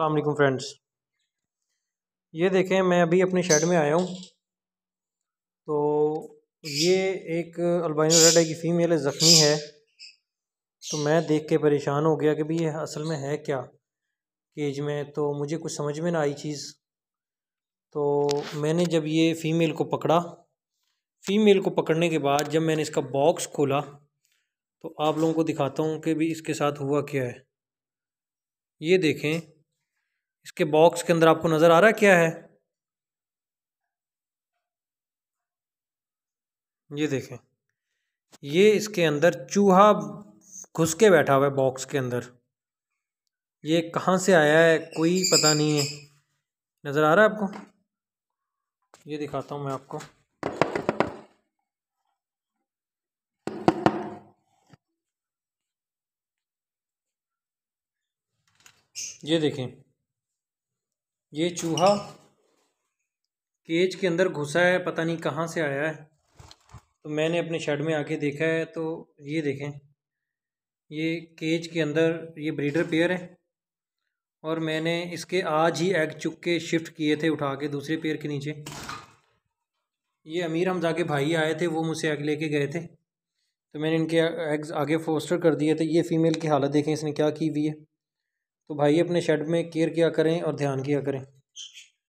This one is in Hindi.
अलमैकम फ्रेंड्स ये देखें मैं अभी अपने शेड में आया हूँ तो ये एक अल्बाइनो रेड है कि फ़ीमेल ज़ख्मी है तो मैं देख के परेशान हो गया कि भाई ये असल में है क्या केज में तो मुझे कुछ समझ में ना आई चीज़ तो मैंने जब ये फ़ीमेल को पकड़ा फ़ीमेल को पकड़ने के बाद जब मैंने इसका बॉक्स खोला तो आप लोगों को दिखाता हूँ कि भी इसके साथ हुआ क्या है ये देखें इसके बॉक्स के अंदर आपको नज़र आ रहा क्या है ये देखें ये इसके अंदर चूहा घुस के बैठा हुआ है बॉक्स के अंदर ये कहाँ से आया है कोई पता नहीं है नज़र आ रहा है आपको ये दिखाता हूँ मैं आपको ये देखें ये चूहा केज के अंदर घुसा है पता नहीं कहाँ से आया है तो मैंने अपने शेड में आके देखा है तो ये देखें ये केज के अंदर ये ब्रीडर पेयर है और मैंने इसके आज ही एग चुक के शिफ्ट किए थे उठा के दूसरे पेयर के नीचे ये अमीर हमजा के भाई आए थे वो मुझसे एग लेके गए थे तो मैंने इनके एग्स आगे फोस्टर कर दिए थे ये फ़ीमेल की हालत देखें इसने क्या की हुई है तो भाई अपने शेड में केयर किया करें और ध्यान किया करें